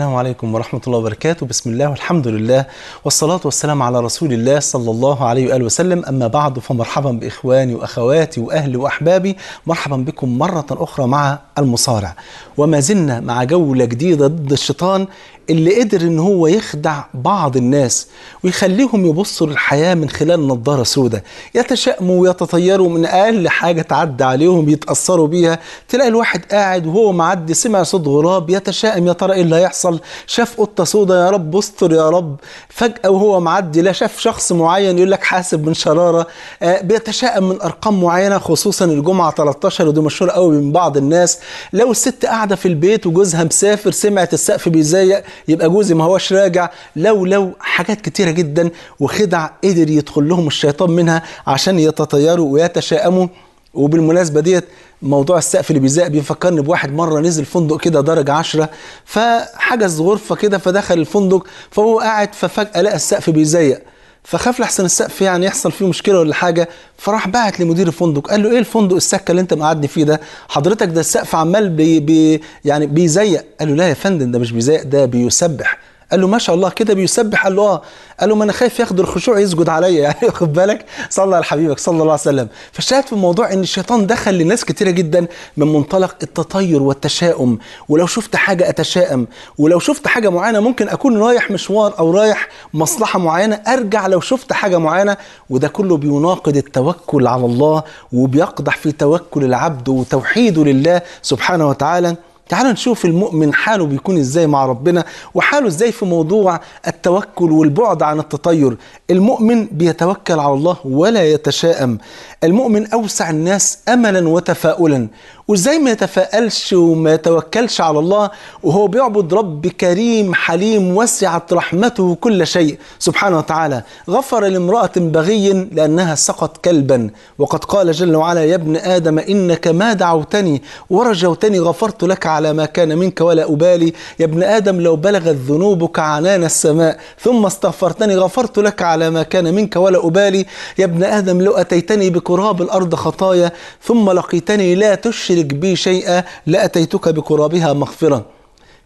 se السلام عليكم ورحمة الله وبركاته بسم الله والحمد لله والصلاة والسلام على رسول الله صلى الله عليه وآله وسلم أما بعد فمرحبا بإخواني وأخواتي وأهلي وأحبابي مرحبا بكم مرة أخرى مع المصارع وما زلنا مع جولة جديدة ضد الشيطان اللي قدر ان هو يخدع بعض الناس ويخليهم يبصوا للحياة من خلال نظارة سوداء يتشائموا ويتطيروا من اقل حاجة تعدى عليهم يتأثروا بيها تلاقي الواحد قاعد وهو معدي سمع صوت غراب يتشائم يا ترى ايه اللي هيحصل شاف قطه سودا يا رب استر يا رب فجاه وهو معدي لا شاف شخص معين يقول لك حاسب من شراره آه، بيتشائم من ارقام معينه خصوصا الجمعه 13 ودي مشهوره قوي من بعض الناس لو الست قاعده في البيت وجوزها مسافر سمعت السقف بيزيق يبقى جوزي ما هوش راجع لو لو حاجات كتيره جدا وخدع قدر يدخل لهم الشيطان منها عشان يتطيروا ويتشائموا وبالمناسبه ديت موضوع السقف اللي بيزق بيفكرني بواحد مره نزل فندق كده درجه 10 فحجز غرفه كده فدخل الفندق فهو قاعد ففجاه لقى السقف بيزيق فخاف لحسن السقف يعني يحصل فيه مشكله ولا حاجه فراح بعت لمدير الفندق قال له ايه الفندق السكه اللي انت مقعدني فيه ده حضرتك ده السقف عمال بي بي يعني بيزيق قال له لا يا فندم ده مش بيزيق ده بيسبح قال له ما شاء الله كده بيسبح قال له اه قال له ما انا خايف ياخد الخشوع يسجد عليا يعني خد بالك صلى على حبيبك صلى الله عليه وسلم فشاهد في الموضوع ان الشيطان دخل لناس كتيره جدا من منطلق التطير والتشاؤم ولو شفت حاجه اتشائم ولو شفت حاجه معينه ممكن اكون رايح مشوار او رايح مصلحه معينه ارجع لو شفت حاجه معينه وده كله بيناقض التوكل على الله وبيقدح في توكل العبد وتوحيده لله سبحانه وتعالى تعالوا نشوف المؤمن حاله بيكون ازاي مع ربنا وحاله ازاي في موضوع التوكل والبعد عن التطير المؤمن بيتوكل على الله ولا يتشائم المؤمن أوسع الناس أملا وتفاؤلا وإزاي ما يتفائلش وما يتوكلش على الله وهو بيعبد رب كريم حليم وسعت رحمته كل شيء سبحانه وتعالى غفر لامرأة بغي لأنها سقط كلبا وقد قال جل وعلا يا ابن آدم إنك ما دعوتني ورجوتني غفرت لك على ما كان منك ولا أبالي يا ابن آدم لو بلغت ذنوبك عنان السماء ثم استغفرتني غفرت لك على ما كان منك ولا أبالي يا ابن آدم لو أتيتني بكرة كراب الأرض خطايا ثم لقيتني لا تشرك بي شيئا لأتيتك بكرابها مغفرة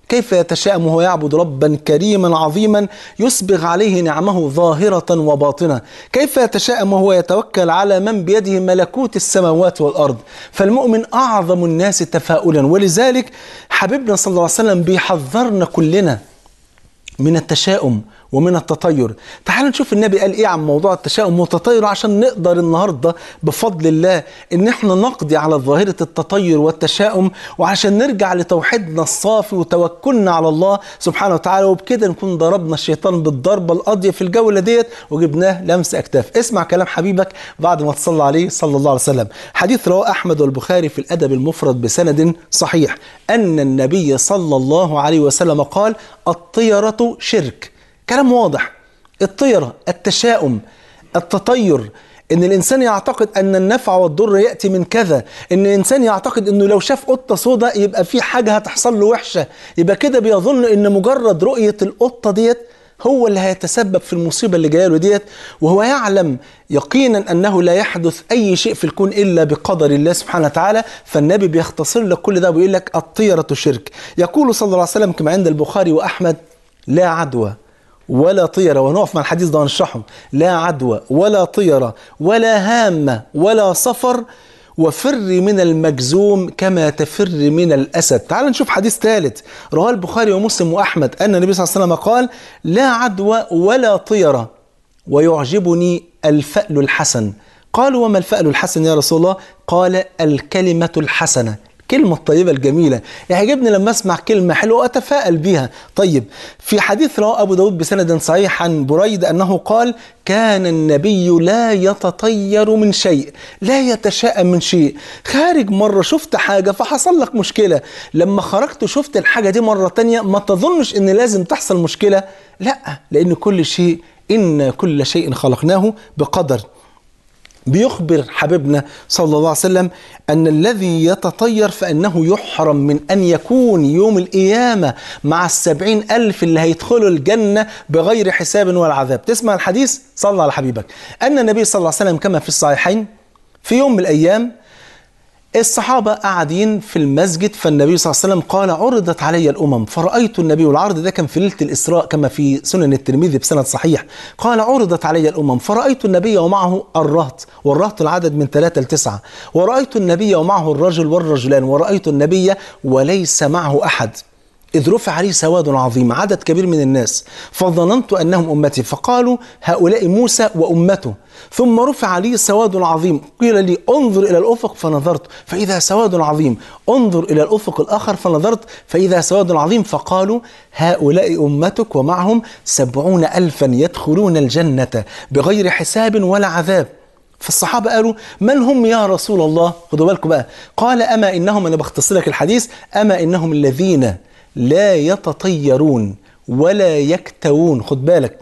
كيف يتشائم وهو يعبد ربا كريما عظيما يسبغ عليه نعمه ظاهرة وباطنة كيف يتشائم وهو يتوكل على من بيده ملكوت السماوات والأرض فالمؤمن أعظم الناس تفاؤلا ولذلك حبيبنا صلى الله عليه وسلم بيحذرنا كلنا من التشاؤم ومن التطير تعال نشوف النبي قال ايه عن موضوع التشاؤم والتطير عشان نقدر النهارده بفضل الله ان احنا نقضي على ظاهره التطير والتشاؤم وعشان نرجع لتوحيدنا الصافي وتوكلنا على الله سبحانه وتعالى وبكده نكون ضربنا الشيطان بالضربه القاضيه في الجوله ديت وجبناه لمس اكتاف اسمع كلام حبيبك بعد ما تصلى عليه صلى الله عليه وسلم حديث رواه احمد والبخاري في الادب المفرد بسند صحيح ان النبي صلى الله عليه وسلم قال الطيره شرك كلام واضح الطيرة التشاؤم التطير ان الانسان يعتقد ان النفع والضر ياتي من كذا ان الانسان يعتقد انه لو شاف قطه سوداء يبقى في حاجه هتحصل له وحشه يبقى كده بيظن ان مجرد رؤيه القطه ديت هو اللي هيتسبب في المصيبه اللي جايه له ديت وهو يعلم يقينا انه لا يحدث اي شيء في الكون الا بقدر الله سبحانه وتعالى فالنبي بيختصر لك كل ده ويقول لك الطيره شرك يقول صلى الله عليه وسلم كما عند البخاري واحمد لا عدوى ولا طيرة ونقف مع الحديث ده ونشرحه لا عدوى ولا طيرة ولا هامة ولا صفر وفر من المجزوم كما تفر من الأسد تعال نشوف حديث ثالث رواه البخاري ومسلم وأحمد أن النبي صلى الله عليه وسلم قال لا عدوى ولا طيرة ويعجبني الفأل الحسن قالوا وما الفأل الحسن يا رسول الله قال الكلمة الحسنة الكلمة الطيبة الجميلة يعجبني لما أسمع كلمة حلوة وأتفائل بها طيب في حديث رواه أبو داود بسند صحيح عن بريد أنه قال كان النبي لا يتطير من شيء لا يتشائم من شيء خارج مرة شفت حاجة فحصل لك مشكلة لما خرجت شفت الحاجة دي مرة تانية ما تظنش إن لازم تحصل مشكلة لا لأن كل شيء إن كل شيء خلقناه بقدر بيخبر حبيبنا صلى الله عليه وسلم أن الذي يتطير فإنه يحرم من أن يكون يوم القيامة مع السبعين ألف اللي هيدخلوا الجنة بغير حساب ولا عذاب تسمع الحديث صلى على حبيبك أن النبي صلى الله عليه وسلم كما في الصحيحين في يوم من الأيام الصحابة قاعدين في المسجد فالنبي صلى الله عليه وسلم قال عرضت علي الأمم فرأيت النبي والعرض ده كان في ليلة الإسراء كما في سنن الترمذي بسند صحيح قال عرضت علي الأمم فرأيت النبي ومعه الرهط والرهط العدد من ثلاثة لتسعة ورأيت النبي ومعه الرجل والرجلان ورأيت النبي وليس معه أحد إذ رفع عليه سواد عظيم عدد كبير من الناس فظننت أنهم أمتي فقالوا هؤلاء موسى وأمته ثم رفع عليه سواد عظيم قيل لي انظر إلى الأفق فنظرت فإذا سواد عظيم انظر إلى الأفق الآخر فنظرت فإذا سواد عظيم فقالوا هؤلاء أمتك ومعهم سبعون ألفا يدخلون الجنة بغير حساب ولا عذاب فالصحابة قالوا من هم يا رسول الله خدوا بالكم بقى قال أما إنهم أنا بختصر لك الحديث أما إنهم الذين لا يتطيرون ولا يكتوون خد بالك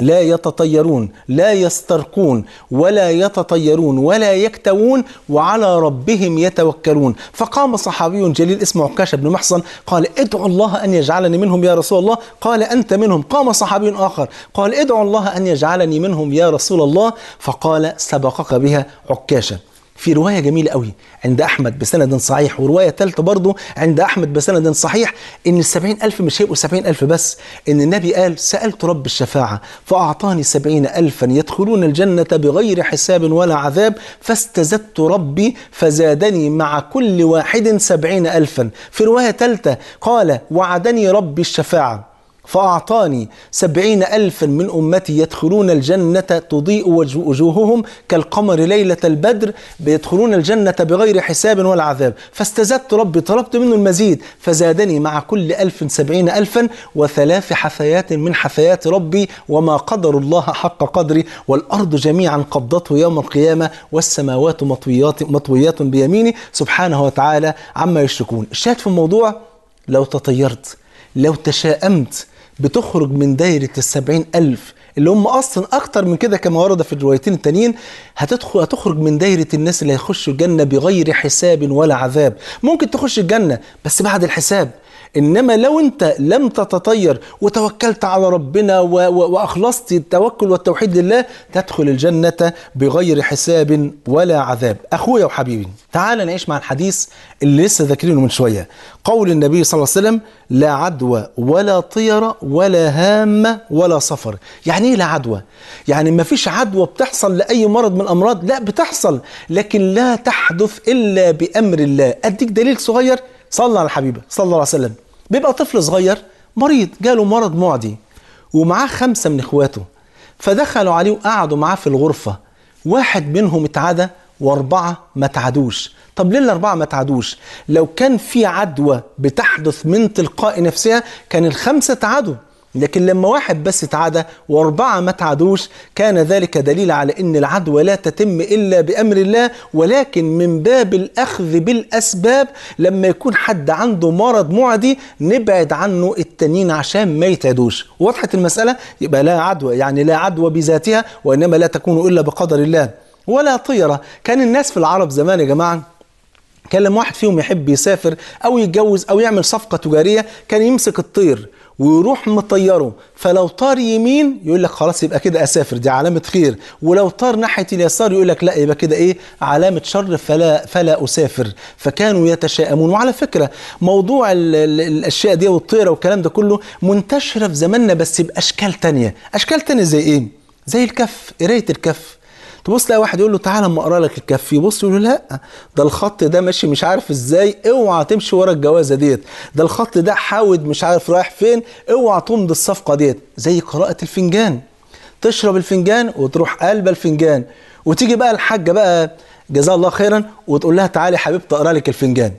لا يتطيرون لا يسترقون ولا يتطيرون ولا يكتوون وعلى ربهم يتوكلون فقام صحابي جليل اسمه عكاشة بن محصن قال ادعو الله أن يجعلني منهم يا رسول الله قال أنت منهم قام صحابي آخر قال ادعو الله أن يجعلني منهم يا رسول الله فقال سبقك بها عكاشة في رواية جميلة قوي عند أحمد بسند صحيح ورواية ثالثة برضو عند أحمد بسند صحيح إن السبعين ألف مش هيبقوا سبعين ألف بس إن النبي قال سألت رب الشفاعة فأعطاني سبعين ألفا يدخلون الجنة بغير حساب ولا عذاب فاستزدت ربي فزادني مع كل واحد سبعين ألفا في رواية ثالثة قال وعدني ربي الشفاعة فأعطاني سبعين ألفا من أمتي يدخلون الجنة تضيء وجوههم كالقمر ليلة البدر يدخلون الجنة بغير حساب ولا عذاب فاستزدت ربي طلبت منه المزيد فزادني مع كل ألف سبعين ألفا وثلاث حثيات من حثيات ربي وما قدر الله حق قدري والأرض جميعا قبضته يوم القيامة والسماوات مطويات, مطويات بيمينه سبحانه وتعالى عما يشركون الشاهد في الموضوع لو تطيرت لو تشاءمت بتخرج من دايرة السبعين ألف اللي هم أصلا أكتر من كده كما ورد في الروايتين التانيين هتدخل هتخرج من دايرة الناس اللي هيخشوا الجنة بغير حساب ولا عذاب ممكن تخش الجنة بس بعد الحساب انما لو انت لم تتطير وتوكلت على ربنا واخلصت التوكل والتوحيد لله تدخل الجنه بغير حساب ولا عذاب اخويا وحبيبي تعال نعيش مع الحديث اللي لسه ذاكرينه من شويه قول النبي صلى الله عليه وسلم لا عدوى ولا طيره ولا هامه ولا سفر يعني ايه لا عدوى يعني ما فيش عدوى بتحصل لاي مرض من الامراض لا بتحصل لكن لا تحدث الا بامر الله اديك دليل صغير صلى على الحبيبه صلى الله عليه وسلم بيبقى طفل صغير مريض جاله مرض معدي ومعاه خمسه من اخواته فدخلوا عليه وقعدوا معاه في الغرفه واحد منهم اتعدى واربعه ما تعدوش طب ليه الاربعه ما تعدوش لو كان في عدوى بتحدث من تلقاء نفسها كان الخمسه تعدوا لكن لما واحد بس اتعدى واربعه ما تعدوش كان ذلك دليل على ان العدوى لا تتم الا بامر الله ولكن من باب الاخذ بالاسباب لما يكون حد عنده مرض معدي نبعد عنه التانيين عشان ما يتعدوش وضحت المساله يبقى لا عدوى يعني لا عدوى بذاتها وانما لا تكون الا بقدر الله ولا طيره كان الناس في العرب زمان يا جماعه كان لما واحد فيهم يحب يسافر او يتجوز او يعمل صفقه تجاريه كان يمسك الطير ويروح مطيره فلو طار يمين يقول لك خلاص يبقى كده اسافر دي علامه خير ولو طار ناحيه اليسار يقول لك لا يبقى كده ايه علامه شر فلا فلا اسافر فكانوا يتشائمون وعلى فكره موضوع الـ الـ الاشياء دي والطيره والكلام ده كله منتشره في زماننا بس باشكال تانية اشكال تانية زي ايه زي الكف قرايه الكف تبص تلاقي واحد يقول له تعالى اما اقرا لك الكف يبص يقول له لا ده الخط ده ماشي مش عارف ازاي اوعى تمشي ورا الجوازه ديت ده الخط ده حاود مش عارف رايح فين اوعى تمضي الصفقه ديت زي قراءه الفنجان تشرب الفنجان وتروح قلب الفنجان وتيجي بقى الحاجه بقى جزاها الله خيرا وتقول لها تعالي حبيبتي اقرا لك الفنجان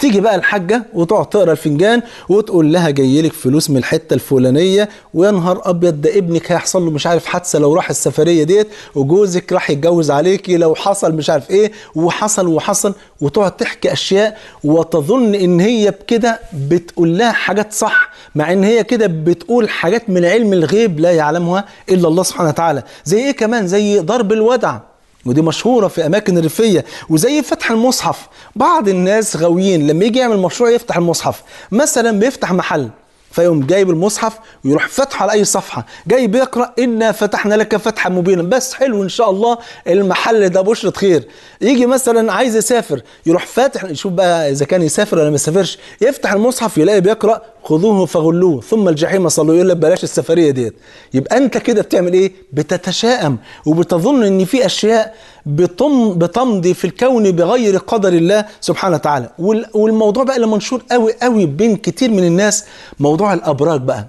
تيجي بقى الحاجه وتقعد تقرا الفنجان وتقول لها جاي لك فلوس من الحته الفلانيه ويا نهار ابيض ده ابنك هيحصل له مش عارف حادثه لو راح السفريه ديت وجوزك راح يتجوز عليكي لو حصل مش عارف ايه وحصل وحصل وتقعد تحكي اشياء وتظن ان هي بكده بتقول لها حاجات صح مع ان هي كده بتقول حاجات من علم الغيب لا يعلمها الا الله سبحانه وتعالى زي ايه كمان زي ضرب الودع ودي مشهوره في اماكن ريفيه وزي فتح المصحف بعض الناس غاويين لما يجي يعمل مشروع يفتح المصحف مثلا بيفتح محل فيقوم جايب المصحف ويروح فتح على اي صفحه جاي بيقرا انا فتحنا لك فتحا مبينا بس حلو ان شاء الله المحل ده بشره خير يجي مثلا عايز يسافر يروح فاتح يشوف بقى اذا كان يسافر ولا ما يسافرش يفتح المصحف يلاقي بيقرا خذوه فغلوه ثم الجحيم صلوا يقول لك بلاش السفريه ديت يبقى انت كده بتعمل ايه بتتشائم وبتظن ان في اشياء بتمضي في الكون بغير قدر الله سبحانه وتعالى والموضوع بقى اللي منشور قوي قوي بين كتير من الناس موضوع الابراج بقى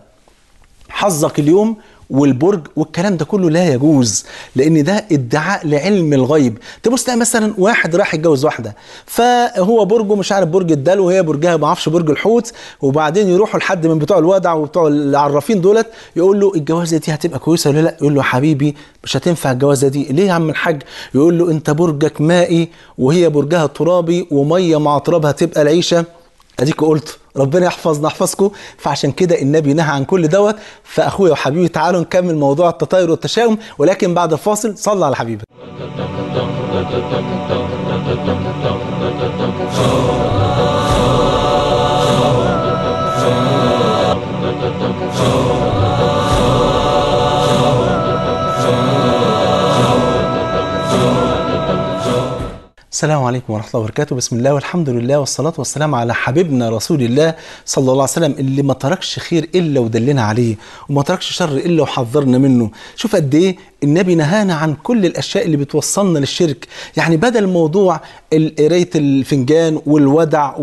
حظك اليوم والبرج والكلام ده كله لا يجوز لان ده ادعاء لعلم الغيب تبص تلاقي مثلا واحد راح يتجوز واحده فهو برجه مش عارف برج الدلو وهي برجها ما اعرفش برج الحوت وبعدين يروحوا لحد من بتوع الودع وبتوع العرافين دولت يقول له الجوازه دي هتبقى كويسه ولا لا يقول له حبيبي مش هتنفع الجوازه دي ليه يا عم الحاج يقول له انت برجك مائي وهي برجها ترابي وميه مع ترابها تبقى العيشه اديك قلت ربنا يحفظنا يحفظكم فعشان كده النبي نهى عن كل دوت فاخويا وحبيبي تعالوا نكمل موضوع التطاير والتشاؤم ولكن بعد الفاصل صلى على حبيبك السلام عليكم ورحمة الله وبركاته بسم الله والحمد لله والصلاة والسلام على حبيبنا رسول الله صلى الله عليه وسلم اللي ما تركش خير إلا ودلنا عليه وما تركش شر إلا وحذرنا منه شوف قد إيه النبي نهانا عن كل الأشياء اللي بتوصلنا للشرك يعني بدل موضوع قراية الفنجان والودع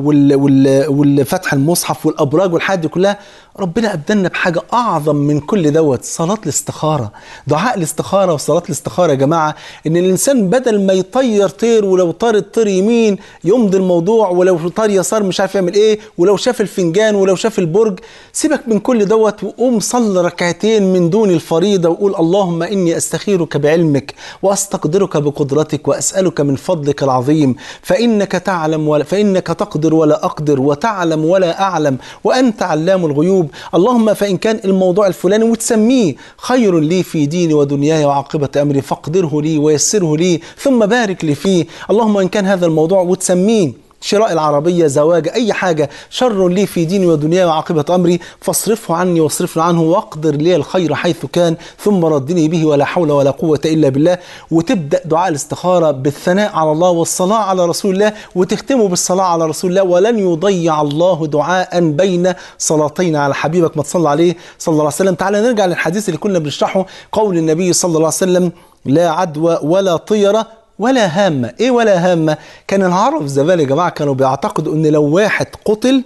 والفتح المصحف والأبراج والحاجات دي كلها ربنا أبدلنا بحاجة أعظم من كل دوت صلاة الاستخارة دعاء الاستخارة وصلاة الاستخارة يا جماعة إن الإنسان بدل ما يطير طير ولو طار الطير يمين يمضي الموضوع ولو طار يسار مش عارف يعمل إيه ولو شاف الفنجان ولو شاف البرج سيبك من كل دوت وقوم صلى ركعتين من دون الفريضة وقول اللهم إني أستخيرك بعلمك وأستقدرك بقدرتك وأسألك من فضلك العظيم فإنك تعلم ولا فإنك تقدر ولا أقدر وتعلم ولا أعلم وأنت علام الغيوب مكتوب اللهم فإن كان الموضوع الفلاني وتسميه خير لي في ديني ودنياي وعاقبة أمري فاقدره لي ويسره لي ثم بارك لي فيه اللهم إن كان هذا الموضوع وتسميه شراء العربية زواج أي حاجة شر لي في ديني ودنياي وعاقبة أمري فاصرفه عني واصرفني عنه واقدر لي الخير حيث كان ثم ردني به ولا حول ولا قوة إلا بالله وتبدأ دعاء الاستخارة بالثناء على الله والصلاة على رسول الله وتختمه بالصلاة على رسول الله ولن يضيع الله دعاء بين صلاتين على حبيبك ما تصلى عليه صلى الله عليه وسلم تعالى نرجع للحديث اللي كنا بنشرحه قول النبي صلى الله عليه وسلم لا عدوى ولا طيرة ولا هامة إيه ولا هامة كان العرب زمان يا جماعة كانوا بيعتقدوا إن لو واحد قتل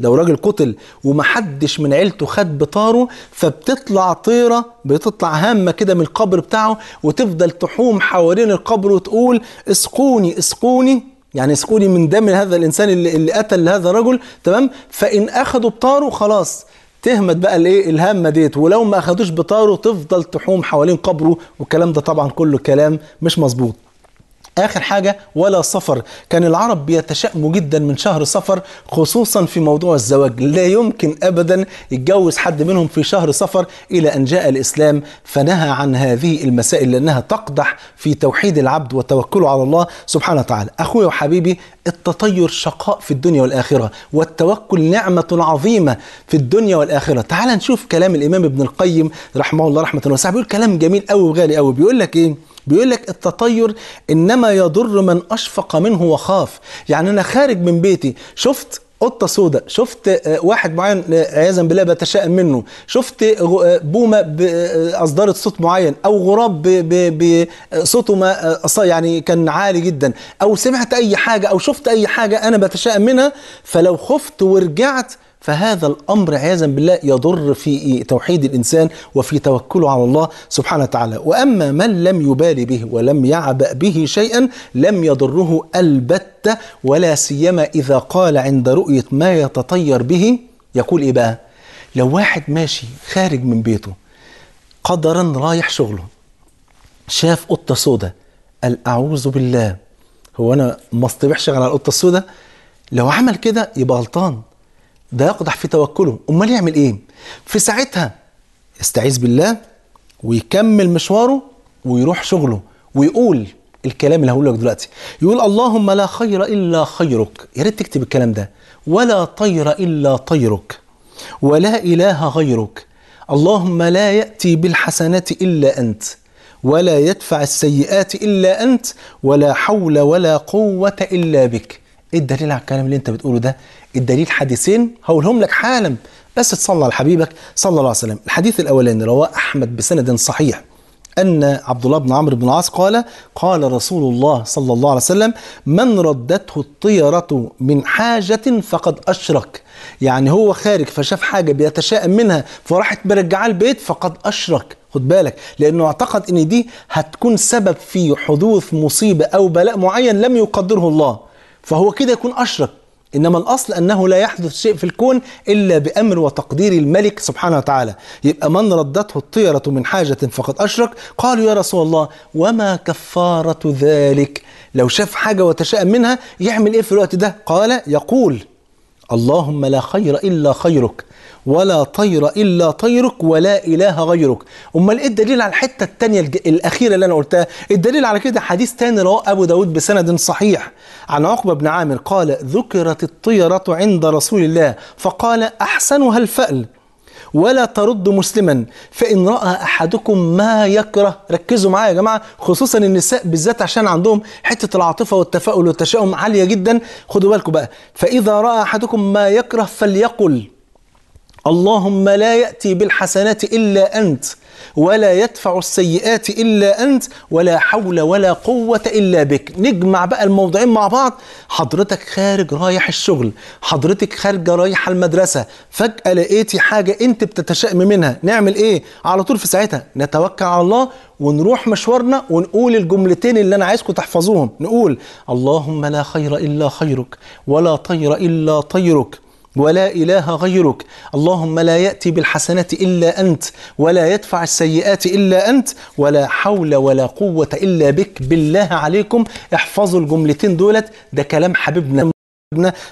لو راجل قتل ومحدش من عيلته خد بطاره فبتطلع طيرة بتطلع هامة كده من القبر بتاعه وتفضل تحوم حوالين القبر وتقول اسقوني اسقوني يعني اسقوني من دم هذا الانسان اللي, اللي قتل هذا الرجل تمام فان اخدوا بطاره خلاص تهمت بقى الايه الهامه ديت ولو ما اخدوش بطاره تفضل تحوم حوالين قبره والكلام ده طبعا كله كلام مش مظبوط آخر حاجة ولا صفر كان العرب بيتشائموا جدا من شهر صفر خصوصا في موضوع الزواج لا يمكن أبدا يتجوز حد منهم في شهر صفر إلى أن جاء الإسلام فنهى عن هذه المسائل لأنها تقدح في توحيد العبد وتوكله على الله سبحانه وتعالى أخويا وحبيبي التطير شقاء في الدنيا والآخرة والتوكل نعمة عظيمة في الدنيا والآخرة تعال نشوف كلام الإمام ابن القيم رحمه الله رحمة الله وسعه بيقول كلام جميل قوي وغالي قوي بيقول لك إيه بيقول لك التطير انما يضر من اشفق منه وخاف يعني انا خارج من بيتي شفت قطة سوداء شفت آه، واحد معين آه، عياذا بالله بتشائم منه شفت آه، بومة أصدرت صوت معين أو غراب بصوته ما يعني كان عالي جدا أو سمعت أي حاجة أو شفت أي حاجة أنا بتشائم منها فلو خفت ورجعت فهذا الامر عياذا بالله يضر في توحيد الانسان وفي توكله على الله سبحانه وتعالى واما من لم يبالي به ولم يعبأ به شيئا لم يضره البتة ولا سيما اذا قال عند رؤية ما يتطير به يقول ايه بقى لو واحد ماشي خارج من بيته قدرا رايح شغله شاف قطة سودة قال أعوذ بالله هو أنا ما اصطبحش على القطة السوداء لو عمل كده يبقى غلطان ده يقدح في توكله امال يعمل ايه في ساعتها يستعيذ بالله ويكمل مشواره ويروح شغله ويقول الكلام اللي هقوله لك دلوقتي يقول اللهم لا خير الا خيرك يا ريت تكتب الكلام ده ولا طير الا طيرك ولا اله غيرك اللهم لا ياتي بالحسنات الا انت ولا يدفع السيئات الا انت ولا حول ولا قوه الا بك ايه الدليل على الكلام اللي انت بتقوله ده الدليل حديثين هقولهم لك حالا بس تصلى على حبيبك صلى الله عليه وسلم الحديث الاولاني رواه احمد بسند صحيح أن عبد الله بن عمرو بن العاص قال قال رسول الله صلى الله عليه وسلم من ردته الطيرة من حاجة فقد أشرك يعني هو خارج فشاف حاجة بيتشائم منها فراحت مرجعاه البيت فقد أشرك خد بالك لأنه اعتقد أن دي هتكون سبب في حدوث مصيبة أو بلاء معين لم يقدره الله فهو كده يكون أشرك إنما الأصل أنه لا يحدث شيء في الكون إلا بأمر وتقدير الملك سبحانه وتعالى يبقى من ردته الطيرة من حاجة فقد أشرك قالوا يا رسول الله وما كفارة ذلك لو شاف حاجة وتشاءم منها يعمل إيه في الوقت ده قال يقول اللهم لا خير إلا خيرك ولا طير إلا طيرك ولا إله غيرك أمال إيه الدليل على الحتة الثانيه الأخيرة اللي أنا قلتها الدليل على كده حديث ثاني رواه أبو داود بسند صحيح عن عقبة بن عامر قال ذكرت الطيرة عند رسول الله فقال أحسنها الفأل ولا ترد مسلما فإن رأى أحدكم ما يكره ركزوا معايا يا جماعة خصوصا النساء بالذات عشان عندهم حتة العاطفة والتفاؤل والتشاؤم عالية جدا خدوا بالكم بقى فإذا رأى أحدكم ما يكره فليقل اللهم لا يأتي بالحسنات إلا أنت ولا يدفع السيئات إلا أنت ولا حول ولا قوة إلا بك نجمع بقى الموضوعين مع بعض حضرتك خارج رايح الشغل حضرتك خارج رايح المدرسة فجأة لقيتي حاجة أنت بتتشائم منها نعمل إيه على طول في ساعتها نتوكل على الله ونروح مشوارنا ونقول الجملتين اللي انا عايزكم تحفظوهم نقول اللهم لا خير الا خيرك ولا طير الا طيرك ولا إله غيرك اللهم لا يأتي بالحسنة إلا أنت ولا يدفع السيئات إلا أنت ولا حول ولا قوة إلا بك بالله عليكم احفظوا الجملتين دولت ده كلام حبيبنا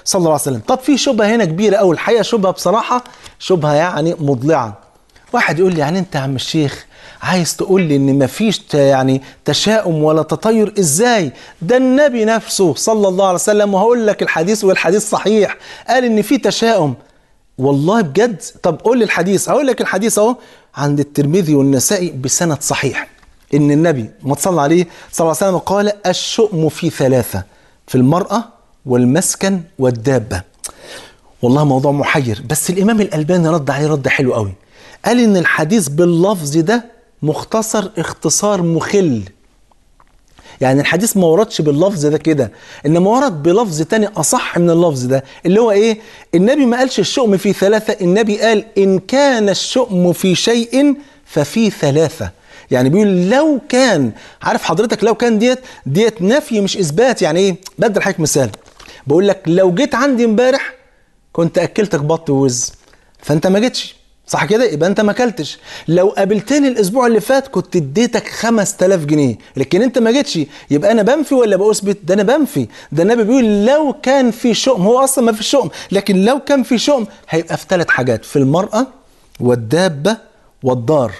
صلى الله عليه وسلم طب في شبهة هنا كبيرة أو الحقيقة شبهة بصراحة شبهة يعني مضلعة واحد يقول لي يعني أنت يا عم الشيخ عايز تقول لي ان مفيش يعني تشاؤم ولا تطير ازاي ده النبي نفسه صلى الله عليه وسلم وهقول لك الحديث والحديث صحيح قال ان في تشاؤم والله بجد طب قول لي الحديث هقول لك الحديث اهو عند الترمذي والنسائي بسند صحيح ان النبي ما صلى عليه صلى الله عليه وسلم قال الشؤم في ثلاثه في المراه والمسكن والدابه والله موضوع محير بس الامام الالباني رد عليه رد حلو قوي قال ان الحديث باللفظ ده مختصر اختصار مخل يعني الحديث ما وردش باللفظ ده كده انما ورد بلفظ تاني اصح من اللفظ ده اللي هو ايه النبي ما قالش الشؤم في ثلاثة النبي قال ان كان الشؤم في شيء ففي ثلاثة يعني بيقول لو كان عارف حضرتك لو كان ديت ديت نفي مش اثبات يعني ايه بدي لحضرتك مثال بقول لك لو جيت عندي امبارح كنت اكلتك بط ووز فانت ما جيتش صح كده يبقى انت ما اكلتش لو قابلتني الاسبوع اللي فات كنت اديتك 5000 جنيه لكن انت ما جيتش يبقى انا بنفي ولا بثبت ده انا بنفي ده النبي بيقول لو كان في شؤم هو اصلا ما فيش شؤم لكن لو كان في شؤم هيبقى في ثلاث حاجات في المراه والدابه والدار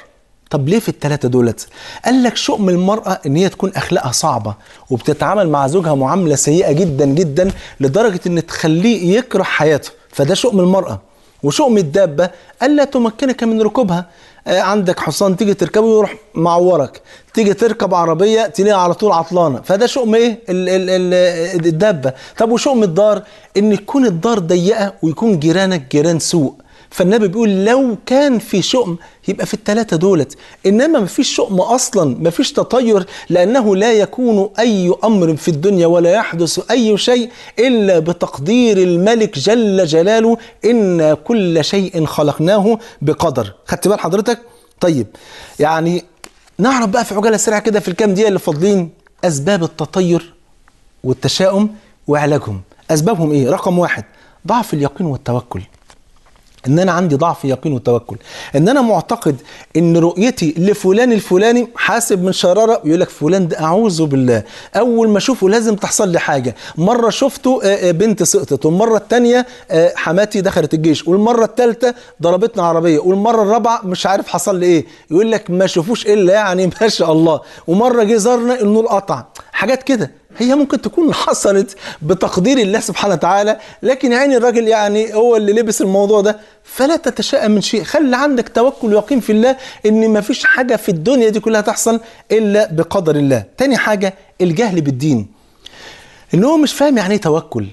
طب ليه في الثلاثه دولت قال لك شؤم المراه ان هي تكون اخلاقها صعبه وبتتعامل مع زوجها معامله سيئه جدا جدا لدرجه ان تخليه يكره حياته فده شؤم المراه وشؤم الدابة ألا تمكنك من ركوبها آه، عندك حصان تيجي تركبه يروح معورك تيجي تركب عربية تلاقيها على طول عطلانة فده شؤم ايه الدابة طب وشؤم الدار ان تكون الدار ضيقة ويكون جيرانك جيران سوء فالنبي بيقول لو كان في شؤم يبقى في الثلاثة دولت إنما مفيش شؤم أصلا مفيش تطير لأنه لا يكون أي أمر في الدنيا ولا يحدث أي شيء إلا بتقدير الملك جل جلاله إن كل شيء خلقناه بقدر خدت بال حضرتك؟ طيب يعني نعرف بقى في عجالة سريعة كده في الكام دقيقة اللي فاضلين أسباب التطير والتشاؤم وعلاجهم أسبابهم إيه؟ رقم واحد ضعف اليقين والتوكل ان انا عندي ضعف يقين وتوكل ان انا معتقد ان رؤيتي لفلان الفلاني حاسب من شراره يقول لك فلان ده اعوذ بالله اول ما اشوفه لازم تحصل لي حاجه مره شفته آه، آه، بنت سقطت والمره الثانيه آه، حماتي دخلت الجيش والمره الثالثه ضربتنا عربيه والمره الرابعه مش عارف حصل لي ايه يقول لك ما شافوش الا يعني ما شاء الله ومره جه زارنا النور قطع حاجات كده هي ممكن تكون حصلت بتقدير الله سبحانه وتعالى لكن يعني الراجل يعني هو اللي لبس الموضوع ده فلا تتشائم من شيء خلي عندك توكل ويقين في الله ان مفيش حاجة في الدنيا دي كلها تحصل الا بقدر الله تاني حاجة الجهل بالدين ان هو مش فاهم يعني ايه توكل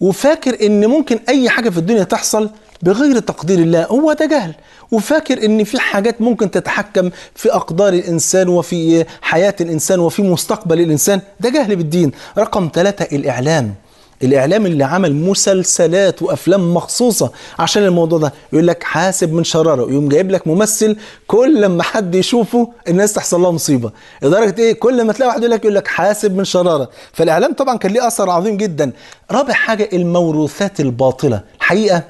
وفاكر ان ممكن اي حاجة في الدنيا تحصل بغير تقدير الله هو ده جهل وفاكر ان في حاجات ممكن تتحكم في اقدار الانسان وفي حياه الانسان وفي مستقبل الانسان ده جهل بالدين رقم ثلاثة الاعلام الاعلام اللي عمل مسلسلات وافلام مخصوصه عشان الموضوع ده يقول لك حاسب من شراره ويقوم جايب لك ممثل كل لما حد يشوفه الناس تحصل لها مصيبه لدرجه ايه كل ما تلاقي واحد يقول لك يقول لك حاسب من شراره فالاعلام طبعا كان ليه اثر عظيم جدا رابع حاجه الموروثات الباطله الحقيقه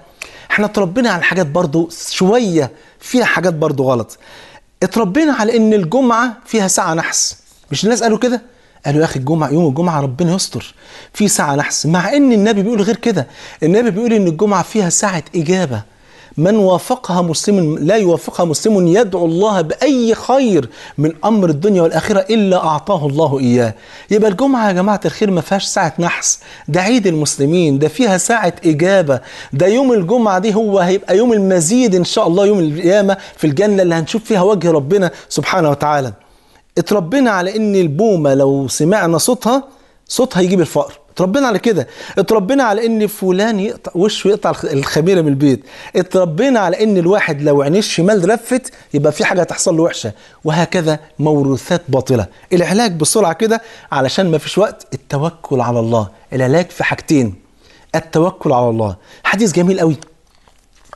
احنا اتربينا على حاجات برضو شويه فيها حاجات برضو غلط اتربينا على ان الجمعه فيها ساعه نحس مش الناس قالوا كده قالوا يا اخي الجمعه يوم الجمعه ربنا يستر في ساعه نحس مع ان النبي بيقول غير كده النبي بيقول ان الجمعه فيها ساعه اجابه من وافقها مسلم لا يوافقها مسلم يدعو الله بأي خير من أمر الدنيا والآخرة إلا أعطاه الله إياه يبقى الجمعة يا جماعة الخير ما فيهاش ساعة نحس ده عيد المسلمين ده فيها ساعة إجابة ده يوم الجمعة دي هو هيبقى يوم المزيد إن شاء الله يوم القيامة في الجنة اللي هنشوف فيها وجه ربنا سبحانه وتعالى اتربينا على إن البومة لو سمعنا صوتها صوتها يجيب الفقر اتربينا على كده اتربينا على ان فلان يقطع وشه يقطع الخميره من البيت اتربينا على ان الواحد لو عينيه الشمال لفت يبقى في حاجه هتحصل له وحشه وهكذا موروثات باطله العلاج بسرعه كده علشان ما فيش وقت التوكل على الله العلاج في حاجتين التوكل على الله حديث جميل قوي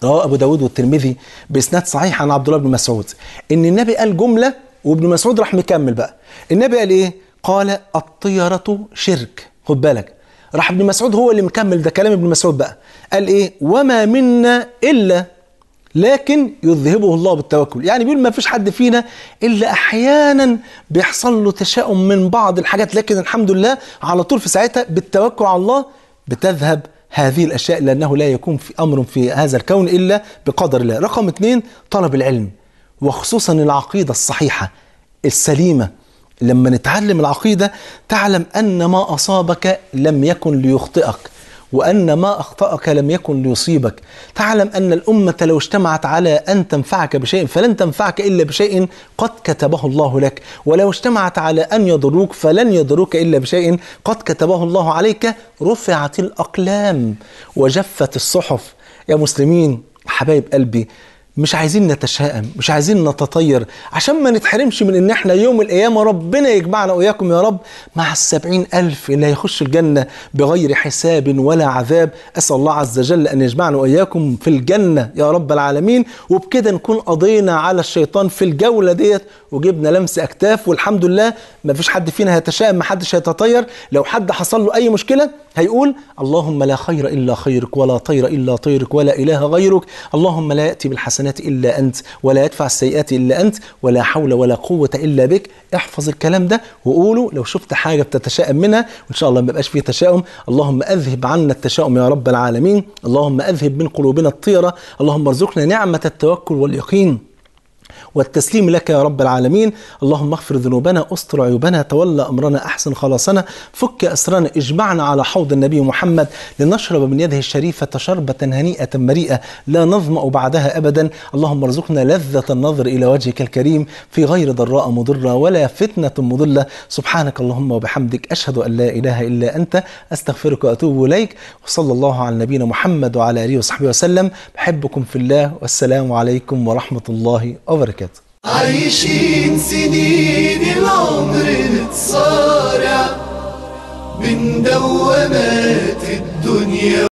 رواه ابو داود والترمذي باسناد صحيح عن عبد الله بن مسعود ان النبي قال جمله وابن مسعود راح مكمل بقى النبي قال ايه قال الطيره شرك خد بالك راح ابن مسعود هو اللي مكمل ده كلام ابن مسعود بقى قال ايه وما منا الا لكن يذهبه الله بالتوكل يعني بيقول ما فيش حد فينا الا احيانا بيحصل له تشاؤم من بعض الحاجات لكن الحمد لله على طول في ساعتها بالتوكل على الله بتذهب هذه الاشياء لانه لا يكون في امر في هذا الكون الا بقدر الله رقم اثنين طلب العلم وخصوصا العقيده الصحيحه السليمه لما نتعلم العقيدة تعلم أن ما أصابك لم يكن ليخطئك وأن ما أخطأك لم يكن ليصيبك تعلم أن الأمة لو اجتمعت على أن تنفعك بشيء فلن تنفعك إلا بشيء قد كتبه الله لك ولو اجتمعت على أن يضروك فلن يضروك إلا بشيء قد كتبه الله عليك رفعت الأقلام وجفت الصحف يا مسلمين حبايب قلبي مش عايزين نتشائم مش عايزين نتطير عشان ما نتحرمش من ان احنا يوم القيامة ربنا يجمعنا وإياكم يا رب مع السبعين ألف اللي هيخش الجنة بغير حساب ولا عذاب أسأل الله عز وجل أن يجمعنا وإياكم في الجنة يا رب العالمين وبكده نكون قضينا على الشيطان في الجولة ديت وجبنا لمس أكتاف والحمد لله ما فيش حد فينا هيتشائم ما حدش هيتطير لو حد حصل له أي مشكلة هيقول اللهم لا خير إلا خيرك ولا طير إلا طيرك ولا إله غيرك اللهم لا يأتي بالحسن الحسنات إلا أنت ولا يدفع السيئات إلا أنت ولا حول ولا قوة إلا بك احفظ الكلام ده وقوله لو شفت حاجة بتتشائم منها وإن شاء الله ما بقاش فيه تشاؤم اللهم أذهب عنا التشاؤم يا رب العالمين اللهم أذهب من قلوبنا الطيرة اللهم ارزقنا نعمة التوكل واليقين والتسليم لك يا رب العالمين اللهم اغفر ذنوبنا استر عيوبنا تولى امرنا احسن خلاصنا فك اسرنا اجمعنا على حوض النبي محمد لنشرب من يده الشريفه شربه هنيئه مريئه لا نظما بعدها ابدا اللهم ارزقنا لذه النظر الى وجهك الكريم في غير ضراء مضره ولا فتنه مضله سبحانك اللهم وبحمدك اشهد ان لا اله الا انت استغفرك واتوب اليك وصلى الله على نبينا محمد وعلى اله وصحبه وسلم بحبكم في الله والسلام عليكم ورحمه الله وبركاته وبركاته عايشين سنين العمر نتصارع من دوامات الدنيا